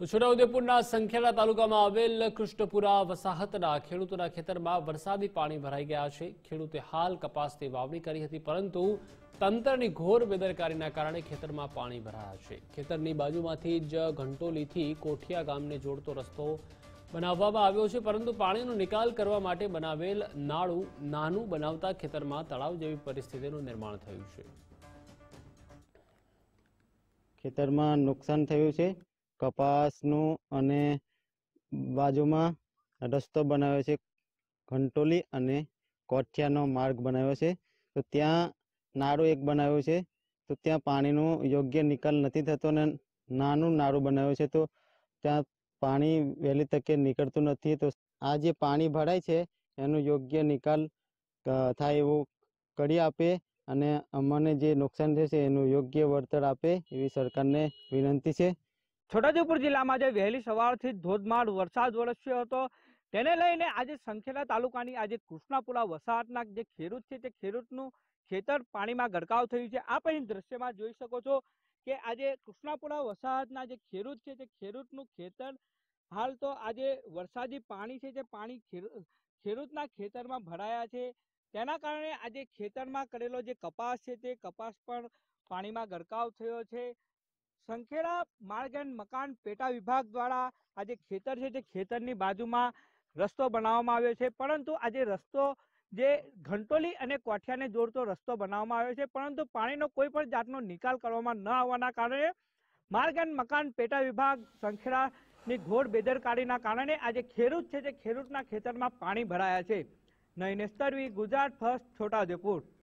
તો છોટાઉદેપુરના સંખેડા તાલુકામાં આવેલ કૃષ્ણપુરા વસાહતના ખેડૂતોના ખેતરમાં વરસાદી પાણી ભરાઈ ગયા છે ખેડૂતે હાલ કપાસની વાવણી કરી હતી પરંતુ તંત્રની ઘોર બેદરકારીના કારણે ખેતરમાં પાણી ભરાયા છે ખેતરની બાજુમાંથી જ ઘંટોલીથી કોઠિયા ગામને જોડતો રસ્તો બનાવવામાં આવ્યો છે પરંતુ પાણીનો નિકાલ કરવા માટે બનાવેલ નાળું નાનું બનાવતા ખેતરમાં તળાવ જેવી પરિસ્થિતિનું નિર્માણ થયું છે ખેતરમાં નુકસાન થયું છે કપાસનું અને બાજુમાં રસ્તો બનાવ્યો છે ઘંટોલી અને કોઠિયાનો માર્ગ બનાવ્યો છે તો ત્યાં નાળું એક બનાવ્યું છે તો ત્યાં પાણીનો યોગ્ય નિકાલ નથી થતો અને નાનું નાળું બનાવ્યું છે તો ત્યાં પાણી વહેલી તકે નીકળતું નથી તો આ જે પાણી ભરાય છે એનો યોગ્ય નિકાલ થાય એવું કરી આપે અને અમને જે નુકસાન થશે એનું યોગ્ય વળતર આપે એવી સરકારને વિનંતી છે છોટાઉદેપુર જિલ્લામાં આજે વહેલી સવારથી ધોધમાર વરસાદ વરસ્યો હતો તેને લઈને આજે સંખેલા તાલુકાની આજે કૃષ્ણાપુરા વસાહતના જે ખેડૂત છે તે ખેડૂતનું ખેતર પાણીમાં ગરકાવ થયું છે આપ અહીં દ્રશ્યમાં જોઈ શકો છો કે આજે કૃષ્ણાપુરા વસાહતના જે ખેડૂત છે તે ખેડૂતનું ખેતર હાલ તો આજે વરસાદી પાણી છે તે પાણી ખેડૂતના ખેતરમાં ભરાયા છે તેના કારણે આજે ખેતરમાં કરેલો જે કપાસ છે તે કપાસ પણ પાણીમાં ગરકાવ થયો છે સંખેડા માર્ગ એન્ડ મકાન પેટા વિભાગ દ્વારા આ જે ખેતર છે તે ખેતરની બાજુમાં રસ્તો બનાવવામાં આવ્યો છે પરંતુ આ જે રસ્તો જે ઘંટોલી અને કોઠિયાને જોડતો રસ્તો બનાવવામાં આવ્યો છે પરંતુ પાણીનો કોઈ પણ જાતનો નિકાલ કરવામાં ન આવવાના કારણે માર્ગ એન્ડ મકાન પેટા વિભાગ સંખેડાની ઘોર બેદરકારીના કારણે આજે ખેડૂત છે તે ખેડૂતના ખેતરમાં પાણી ભરાયા છે નયનેશ તરવી ગુજરાત ફર્સ્ટ છોટાઉદેપુર